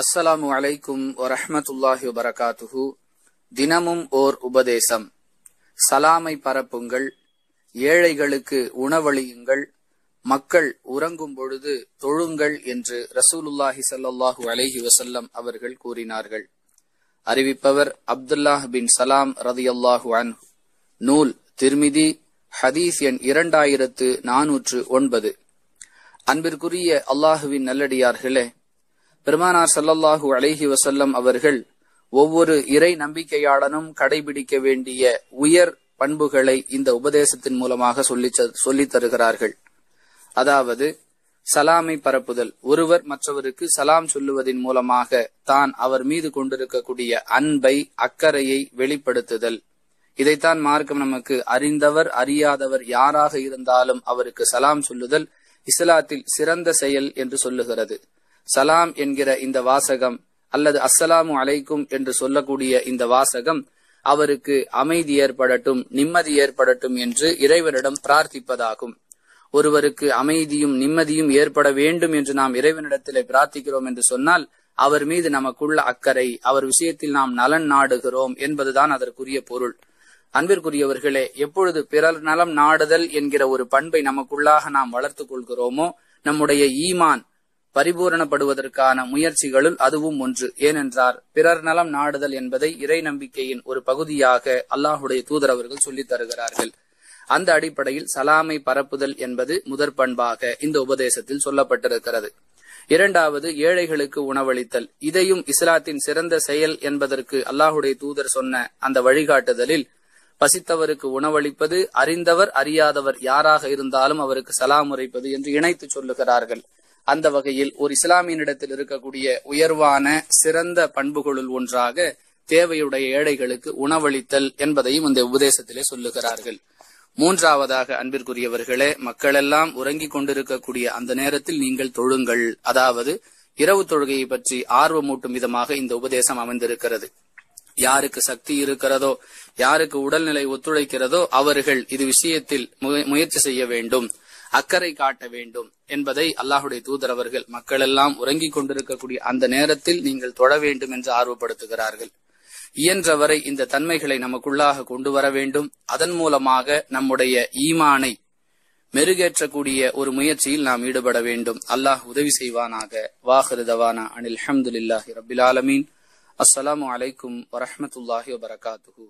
அஸ்ஸலாமு அலைக்கும் வரஹமத்துல்லாஹி வரகாத்துஹு தினமும் ஓர் உபதேசம் சலாமை பரப்புங்கள் ஏழைகளுக்கு உணவளியுங்கள் மக்கள் உறங்கும் பொழுது தொழுங்கள் என்று ரசூலுல்லாஹி சல்லாஹு அலஹி வசல்லம் அவர்கள் கூறினார்கள் அறிவிப்பவர் அப்துல்லாஹ் பின் சலாம் ரதியல்லாஹு அன்ஹு நூல் திருமிதி ஹதீஸ் எண் இரண்டாயிரத்து நானூற்று ஒன்பது அன்பிற்குரிய அல்லாஹுவின் நல்லடியார்களே பெருமானார் சல்லல்லாஹூ அலேஹி வசல்லம் அவர்கள் ஒவ்வொரு இறை நம்பிக்கையாளனும் கடைபிடிக்க வேண்டிய உயர் பண்புகளை இந்த உபதேசத்தின் மூலமாக சொல்லி சொல்லித் தருகிறார்கள் அதாவது சலாமை பரப்புதல் ஒருவர் மற்றவருக்கு சலாம் சொல்லுவதன் மூலமாக தான் அவர் மீது கொண்டிருக்கக்கூடிய அன்பை அக்கறையை வெளிப்படுத்துதல் இதைத்தான் மார்க்கம் நமக்கு அறிந்தவர் அறியாதவர் யாராக இருந்தாலும் அவருக்கு சலாம் சொல்லுதல் இஸ்லாத்தில் சிறந்த செயல் என்று சொல்லுகிறது சலாம் என்கிற இந்த வாசகம் அல்லது அஸ்ஸலாமு அலைக்கும் என்று சொல்லக்கூடிய இந்த வாசகம் அவருக்கு அமைதி ஏற்படட்டும் நிம்மதி ஏற்படட்டும் என்று இறைவனிடம் பிரார்த்திப்பதாகும் ஒருவருக்கு அமைதியும் நிம்மதியும் ஏற்பட வேண்டும் என்று நாம் இறைவனிடத்திலே பிரார்த்திக்கிறோம் என்று சொன்னால் அவர் மீது நமக்குள்ள அக்கறை அவர் விஷயத்தில் நாம் நலன் நாடுகிறோம் என்பதுதான் அதற்குரிய பொருள் அன்பிற்குரியவர்களே எப்பொழுது பிறர் நலம் நாடுதல் என்கிற ஒரு பண்பை நமக்குள்ளாக நாம் வளர்த்துக் கொள்கிறோமோ நம்முடைய ஈமான் பரிபூரணப்படுவதற்கான முயற்சிகளுள் அதுவும் ஒன்று ஏனென்றார் பிறர் நலம் நாடுதல் என்பதை இறை நம்பிக்கையின் ஒரு பகுதியாக அல்லாஹுடைய தூதர் அவர்கள் சொல்லித் தருகிறார்கள் அந்த அடிப்படையில் சலாமை பரப்புதல் என்பது முதற் பண்பாக இந்த உபதேசத்தில் சொல்லப்பட்டிருக்கிறது இரண்டாவது ஏழைகளுக்கு உணவளித்தல் இதையும் இஸ்லாத்தின் சிறந்த செயல் என்பதற்கு அல்லாஹுடைய தூதர் சொன்ன அந்த வழிகாட்டுதலில் பசித்தவருக்கு உணவளிப்பது அறிந்தவர் அறியாதவர் யாராக இருந்தாலும் அவருக்கு சலாம் உரைப்பது என்று இணைத்து சொல்லுகிறார்கள் அந்த வகையில் ஒரு இஸ்லாமியனிடத்தில் இருக்கக்கூடிய உயர்வான சிறந்த பண்புகளுள் ஒன்றாக தேவையுடைய ஏழைகளுக்கு உணவளித்தல் என்பதையும் இந்த உபதேசத்திலே சொல்லுகிறார்கள் மூன்றாவதாக அன்பிற்குரியவர்களே மக்களெல்லாம் உறங்கிக் கொண்டிருக்கக்கூடிய அந்த நேரத்தில் நீங்கள் தொழுங்கள் அதாவது இரவு தொழுகையை பற்றி ஆர்வமூட்டும் விதமாக இந்த உபதேசம் அமைந்திருக்கிறது யாருக்கு சக்தி இருக்கிறதோ யாருக்கு உடல்நிலை ஒத்துழைக்கிறதோ அவர்கள் இது விஷயத்தில் முயற்சி செய்ய வேண்டும் அக்கறை காட்ட வேண்டும் என்பதை அல்லாஹுடைய தூதர் அவர்கள் மக்கள் எல்லாம் உறங்கிக் கொண்டிருக்கக்கூடிய அந்த நேரத்தில் நீங்கள் தொட வேண்டும் என்று ஆர்வப்படுத்துகிறார்கள் இயன்றவரை இந்த தன்மைகளை நமக்குள்ளாக கொண்டு வர வேண்டும் அதன் மூலமாக நம்முடைய ஈமானை மெருகேற்றக்கூடிய ஒரு முயற்சியில் நாம் ஈடுபட வேண்டும் அல்லாஹ் உதவி செய்வானாக வாஹருதவானா அனில் அஹமதுல்லாஹி ரபில் அஸ்லாம் வலைக்கும் வரமத்துல்லாஹி வபரகாத்து